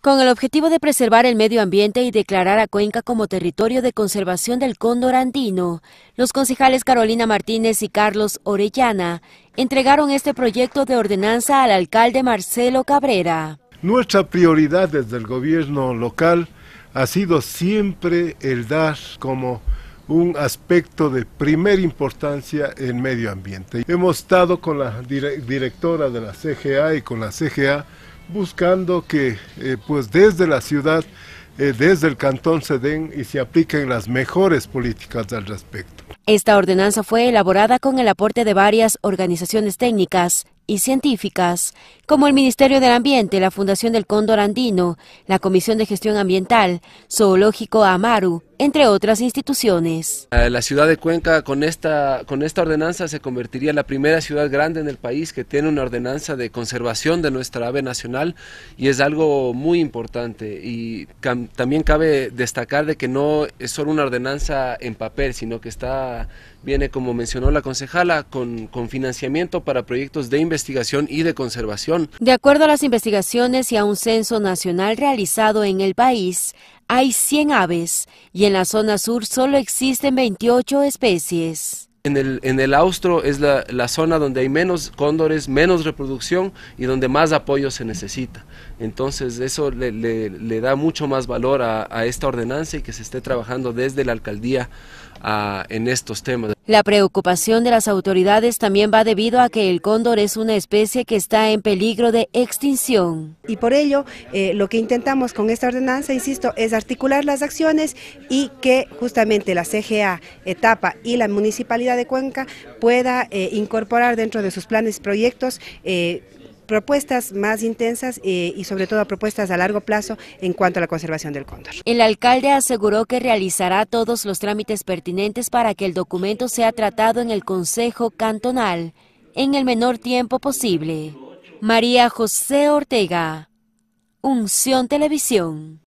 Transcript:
Con el objetivo de preservar el medio ambiente y declarar a Cuenca como territorio de conservación del cóndor andino, los concejales Carolina Martínez y Carlos Orellana entregaron este proyecto de ordenanza al alcalde Marcelo Cabrera. Nuestra prioridad desde el gobierno local ha sido siempre el dar como un aspecto de primera importancia el medio ambiente. Hemos estado con la directora de la CGA y con la CGA buscando que eh, pues desde la ciudad, eh, desde el cantón se den y se apliquen las mejores políticas al respecto. Esta ordenanza fue elaborada con el aporte de varias organizaciones técnicas y científicas, como el Ministerio del Ambiente, la Fundación del Cóndor Andino, la Comisión de Gestión Ambiental, Zoológico Amaru, entre otras instituciones. La ciudad de Cuenca con esta, con esta ordenanza se convertiría en la primera ciudad grande en el país que tiene una ordenanza de conservación de nuestra ave nacional y es algo muy importante y también cabe destacar de que no es solo una ordenanza en papel, sino que está, viene como mencionó la concejala, con, con financiamiento para proyectos de investigación investigación y de conservación. De acuerdo a las investigaciones y a un censo nacional realizado en el país, hay 100 aves y en la zona sur solo existen 28 especies. En el, en el, austro es la, zona donde hay menos cóndores, menos reproducción y donde más apoyo se necesita. Entonces eso le, da mucho más valor a, a esta ordenanza y que se esté trabajando desde la alcaldía en estos temas. La preocupación de las autoridades también va debido a que el cóndor es una especie que está en peligro de extinción. Y por ello, eh, lo que intentamos con esta ordenanza, insisto, es articular las acciones y que justamente la CGA, etapa y la Municipalidad de Cuenca pueda eh, incorporar dentro de sus planes proyectos eh, propuestas más intensas eh, y sobre todo propuestas a largo plazo en cuanto a la conservación del cóndor. El alcalde aseguró que realizará todos los trámites pertinentes para que el documento sea tratado en el Consejo Cantonal en el menor tiempo posible. María José Ortega, Unción Televisión.